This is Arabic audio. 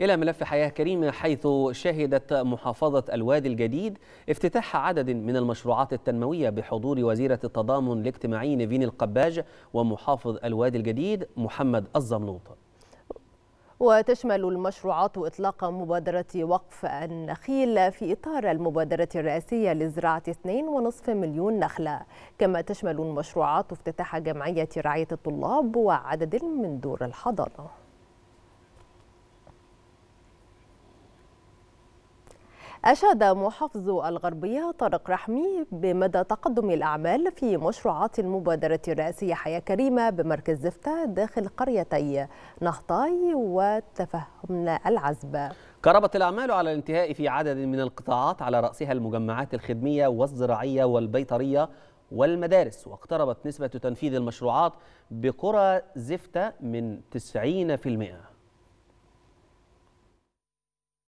إلى ملف حياة كريمة حيث شهدت محافظة الوادي الجديد افتتاح عدد من المشروعات التنموية بحضور وزيرة التضامن الاجتماعي نيفين القباج ومحافظ الوادي الجديد محمد الزملوط وتشمل المشروعات إطلاق مبادرة وقف النخيل في إطار المبادرة الرئاسية لزراعة 2.5 مليون نخلة كما تشمل المشروعات افتتاح جمعية رعاية الطلاب وعدد من دور الحضانة أشاد محافظ الغربية طارق رحمي بمدى تقدم الأعمال في مشروعات المبادرة الرئاسية حياة كريمة بمركز زفتة داخل قريتي نهطاي وتفهمنا العزبة كربت الأعمال على الانتهاء في عدد من القطاعات على رأسها المجمعات الخدمية والزراعية والبيطرية والمدارس واقتربت نسبة تنفيذ المشروعات بقرى زفتة من 90%